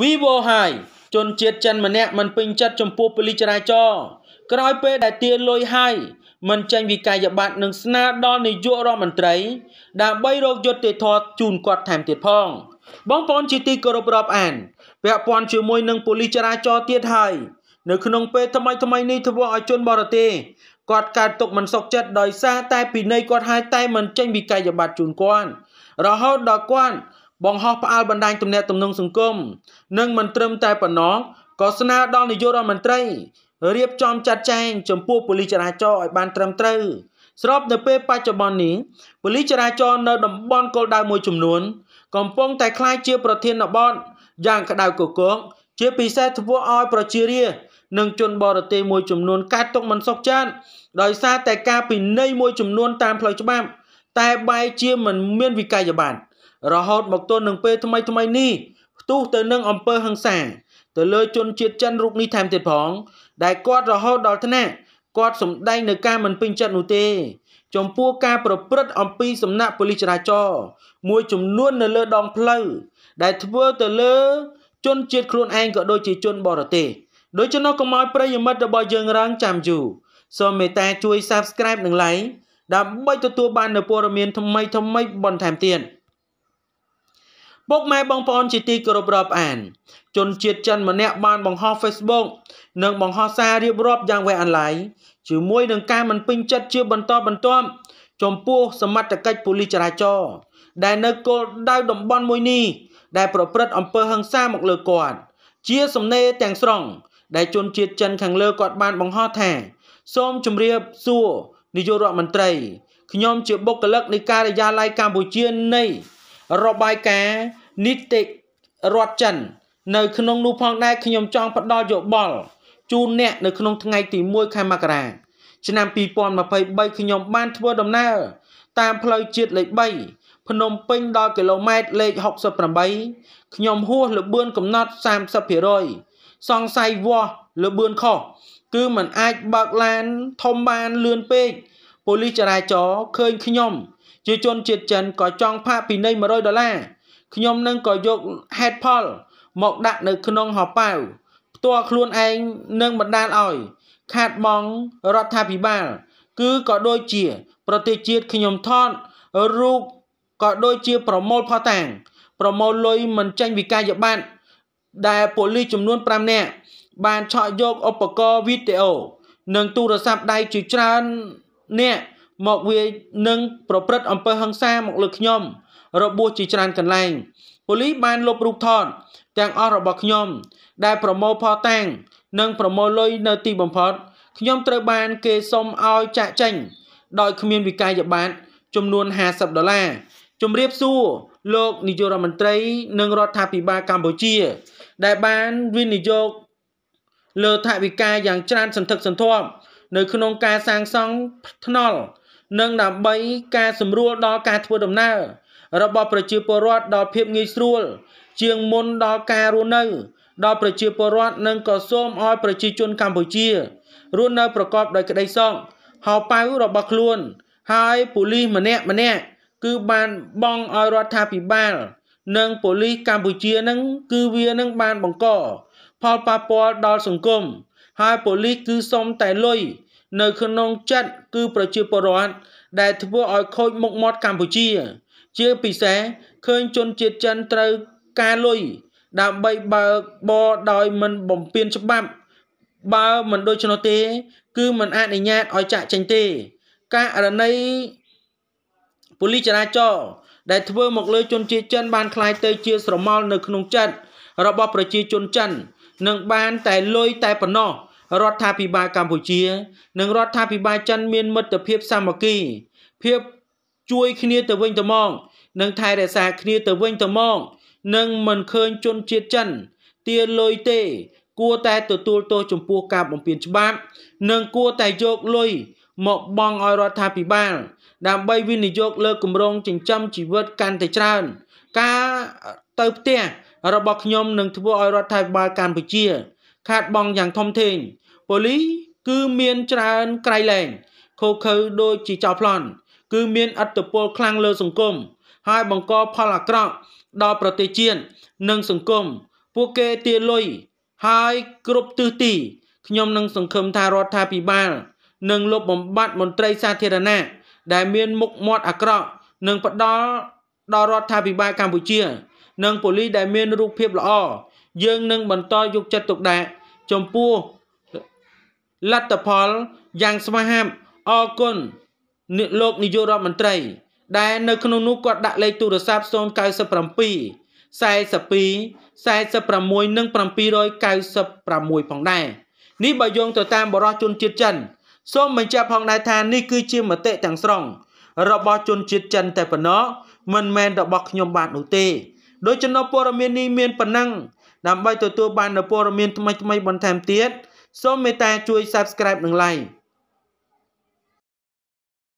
Vivo ហើយជនជាតិចិនម្នាក់មិនពេញចិត្តចំពោះប៉ូលីសចរាចរណ៍ក្រោយពេលដែលទារលុយហើយមិនចេញវិក័យប័ត្រនិងស្នើដល់នាយករដ្ឋមន្ត្រី ដើម្បីរកយុត្តិធម៌ជូនគាត់ថែមទៀតផងបងប្អូនជាទីគោរពរាប់អានពាក់ព័ន្ធជាមួយនឹងប៉ូលីសចរាចរណ៍ទៀតហើយនៅក្នុងពេលថ្មីថ្មីនេះធ្វើឲ្យជន បរទេសគាត់កើតទុកមិនសុខចិត្តដោយសារតែពីនៃគាត់ហើយតែមិនចេញវិក័យប័ត្រជូនគាត់រហូតដល់គាត់បង្ហោះផ្អើលបណ្ដាញទំនាក់ទំនងសង្គមនិងមិនត្រឹមតែប៉ុណ្ណោះក៏ស្នើដល់នាយករដ្ឋមន្ត្រីរៀបចំចាត់ចែងចំពោះប៉ូលីសចរាចរណ៍ឲ្យបានត្រឹមត្រូវស្របនៅពេលបច្ចុប្បន្ននេះប៉ូលីសចរាចរណ៍នៅតំបន់គោលដៅមួយចំនួនកំពុងតែคล้ายជាប្រធានបទយ៉ាងក្តៅគគកជាពិសេសធ្វើឲ្យប្រជារាស្ត្រនិងជនបរទេសមួយចំនួនកើតទុកមិនសុខចិត្តដោយសារតែការពិន័យមួយចំនួនតាមផ្លូវច្បាប់ តែបែរជាមិនមានវិក័យប័ណ្ណរហូតមកទល់នឹងពេលថ្មីថ្មីនេះផ្ទុះទៅនឹងអំពើហិង្សាទៅលើជនជាតិចិនរូបនេះថែមទៀតផង ដែលគាត់រហូតដល់ថ្នាក់គាត់សម្ដែងនៅការមិនពេញចិត្តនោះទេ ចំពោះការប្រព្រឹត្តអំពីសំណាក់ប៉ូលីសចរាចរណ៍មួយចំនួននៅលើដងផ្លូវដែលធ្វើទៅលើ ជនជាតិខ្លួនឯងក៏ដូចជាជនបរទេសដូច្នោះកុំឲ្យប្រិយមិត្តរបស់យើងរងចាំយូរសូមមេត្តាជួយ Subscribe និង Like ដើម្បីទទួលបាននូវព័ត៌មានថ្មីៗបន្ថែមទៀត។ពុកម៉ែបងប្អូនជាទីគោរពរាប់អានជនជាតិចិនម្នាក់បានបង្ហោះ Facebook និងបង្ហោះសាររៀបរាប់យ៉ាងវែងអន្លាយជាមួយនឹងការមិនពេញចិត្តជាបន្តបន្ទាប់ចំពោះ សមត្ថកិច្ចប៉ូលីសចរាចរណ៍ដែលនៅគោលដៅតំបន់មួយនេះដែលប្រព្រឹត្តអំពើហិង្សាមកលើគាត់ ជាសំណេរទាំងស្រុងដែលជនជាតិចិនខាងលើគាត់បាន បង្ហោះថា សូមជម្រាបសួរនាយករដ្ឋមន្ត្រីខ្ញុំជាបុគ្គលិកនៃការិយាល័យកម្ពុជានៃរបាយការណ៍នីតិរដ្ឋចិននៅ ក្នុងនោះផងដែរខ្ញុំចង់ផ្ដល់យោបល់ ជូនអ្នកនៅក្នុងថ្ងៃទី1ខែមករាឆ្នាំ2023ខ្ញុំបានធ្វើដំណើរតាមផ្លូវជាតិលេខ3ភ្នំពេញដល់គីឡូម៉ែត្រលេខ68ខ្ញុំហួសលបឿនកំណត់30%សង្ស័យវាស់លបឿនខុសគឺมันអាចបើកឡានធំបានលឿនពេកប៉ូលីសចរាចរណ៍ឃើញខ្ញុំជាជនជាតិចិនក៏ចង់ផាកពីនៃ100ដុល្លារខ្ញុំនឹងក៏យកហេតុផលមកដាក់នៅក្នុងហប៉ៅ ផ្ទាល់ខ្លួនឯងនឹងបណ្ដាលឲ្យខាតបង់រដ្ឋាភិបាល គឺក៏ដូចជា ប្រទេសជាតិខ្ញុំថតរូបក៏ដូចជាប្រមូលផតាំង ប្រមូលលុយមិនចាញ់វិក័យប័ត្រដែលប៉ូលីសចំនួន5នាក់បានឆក់យកឧបករណ៍វីដេអូនិងទូរស័ព្ទដៃជាច្រើនអ្នកមកវាយនិងប្រព្រឹត្តអំពើហិង្សាមកលើខ្ញុំ របួសជាច្រើនកន្លែងប៉ូលីសបានលុបរូបថតទាំងអស់របស់ខ្ញុំ ដែលប្រមូលផតាំងនិង ប្រមូលលុយនៅទីបំផុតខ្ញុំត្រូវបាន គេសុំឲ្យចាក់ចេញដោយគ្មានវិក័យប័ត្រចំនួន50ដុល្លារជំរាបសួរលោកនាយករដ្ឋមន្ត្រី និងរដ្ឋាភិបាលកម្ពុជា ដែលបានវិនិយោគលើថវិកាយ៉ាងច្រើន សន្ធឹកសន្ធាប់នៅក្នុងការសាងសង់ថ្នល់និងដើម្បីការសម្រួលដល់ការធ្វើដំណើរ របស់ប្រជាពលរដ្ឋដល់ភាពងាយស្រួល ជាងមុនដល់ការរស់នៅ ដល់ប្រជាពលរដ្ឋនិងក៏សូមឲ្យប្រជាជនកម្ពុជារស់នៅប្រកបដោយក្តីសុខហោប៉ៅរបស់ខ្លួន ហើយប៉ូលីសម្នាក់ម្នាក់គឺបានបងឲ្យរដ្ឋាភិបាលនិងប៉ូលីសកម្ពុជានឹងគឺវានឹងបានបង្កផលប៉ះពាល់ដល់សង្គមហើយប៉ូលីសគឺសុំតែលុយនៅក្នុងចិត្តគឺ ប្រជាពលរដ្ឋដែលធ្វើឲ្យខូចមុខមាត់កម្ពុជា ជាពិសេសឃើញជនជាតិចិនត្រូវការលុយដើម្បីបើកបរដោយមិនបំពានច្បាប់បើមិនដូច្នោះទេ គឺមិនអនុញ្ញាតឲ្យចាក់ចេញទេករណីប៉ូលីសចរាចរណ៍ដែលធ្វើមកលើជនជាតិចិនបានคล้ายទៅជាស្រមោលនៅក្នុងចិត្តរបស់ប្រជាជនចិននិងបានតែលុយតែប៉ុណ្ណោះរដ្ឋាភិបាលកម្ពុជា និងរដ្ឋាភិបាលចិនមានមិត្តភាពសាមគ្គីភាពជួយគ្នាទៅវិញទៅមកនិងថែរក្សាគ្នាទៅវិញទៅមកនិងមិនឃើញជនជាតិចិន ទាលុយទេ គួរតែទទួលទោសចំពោះការបំពានច្បាប់និងគួរតែយកលុយមកបង់ឲ្យរដ្ឋាភិបាលដើម្បីវិនិយោគលើគម្រោងចិញ្ចឹមជីវិតកាន់តែច្រើន ការទៅផ្ទះរបស់ខ្ញុំនឹងធ្វើឲ្យរដ្ឋាភិបាលកម្ពុជាខាតបង់យ៉ាងធំធេងប៉ូលីសគឺមានច្រើនក្រៃលែងខូខើដូចជាចោលប្លន់ គឺមានអត្តពលខ្លាំងលើសង្គមហើយបង្កផលអាក្រក់ដល់ប្រទេសជាតិនិងសង្គមពួកគេទាលុយហើយគ្រប់ទិសទីខ្ញុំនឹងសង្ឃឹមថារដ្ឋាភិបាលនឹងលុបបំបាត់មន្ត្រីសាធារណៈដែលមានមុខមាត់អាក្រក់និងផ្ដាល់ដល់រដ្ឋាភិបាលកម្ពុជា និងប៉ូលីសដែលមានរូបភាពល្អយើងនឹងបន្តយកចិត្តទុកដាក់ចំពោះលទ្ធផលយ៉ាងស្វាហាប់អរគុណអ្នកលោកនាយករដ្ឋមន្ត្រី ដែលនៅក្នុងនោះគាត់ដាក់លេខទូរស័ព្ទ097 42 46និង796ផងដែរនេះបើយោងទៅតាមបរិះជនជាតិចិនសូមបញ្ជាក់ផងដែរថានេះគឺជាមតិទាំងស្រុងរបស់ជនជាតិចិនតែប៉ុណ្ណោះមិនមែនរបស់ខ្ញុំបាទនោះទេដោយចំណុចព័ត៌មាននេះមានប៉ុណ្ណឹងដើម្បីទទួលបាននូវព័ត៌មានថ្មីៗបន្ថែមទៀតសូមមេត្តាជួយ Subscribe និង Like